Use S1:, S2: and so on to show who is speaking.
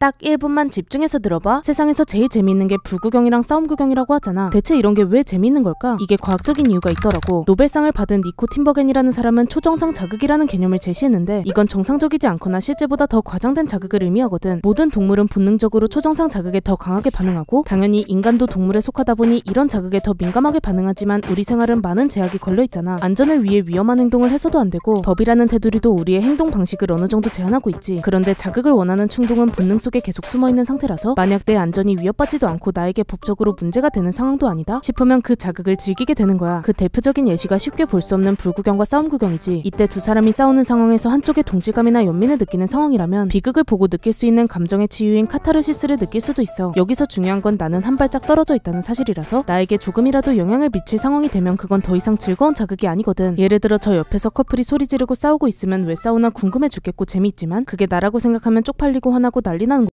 S1: 딱 1분만 집중해서 들어봐. 세상에서 제일 재밌는게 불구경이랑 싸움 구경이라고 하잖아. 대체 이런 게 왜재밌는 걸까? 이게 과학적인 이유가 있더라고. 노벨상을 받은 니코 팀버겐이라는 사람은 초정상 자극이라는 개념을 제시했는데 이건 정상적이지 않거나 실제보다 더 과장된 자극을 의미하거든. 모든 동물은 본능적으로 초정상 자극에 더 강하게 반응하고 당연히 인간도 동물에 속하다 보니 이런 자극에 더 민감하게 반응하지만 우리 생활은 많은 제약이 걸려 있잖아. 안전을 위해 위험한 행동을 해서도 안 되고 법이라는 테두리도 우리의 행동 방식을 어느 정도 제한하고 있지. 그런데 자극을 원하는 충동은 본능 속 속에 계속 숨어있는 상태라서 만약 내 안전이 위협받지도 않고 나에게 법적으로 문제가 되는 상황도 아니다 싶으면 그 자극을 즐기게 되는 거야. 그 대표적인 예시가 쉽게 볼 수 없는 불구경과 싸움 구경이지. 이때 두 사람이 싸우는 상황에서 한쪽의 동질감이나 연민을 느끼는 상황이라면 비극을 보고 느낄 수 있는 감정의 치유인 카타르시스를 느낄 수도 있어. 여기서 중요한 건 나는 한 발짝 떨어져 있다는 사실이라서 나에게 조금이라도 영향을 미칠 상황이 되면 그건 더 이상 즐거운 자극이 아니거든. 예를 들어 저 옆에서 커플이 소리 지르고 싸우고 있으면 왜 싸우나 궁금해 죽겠고 재미있지만 그게 나라고 생각하면 쪽팔리고 화나고 난리 나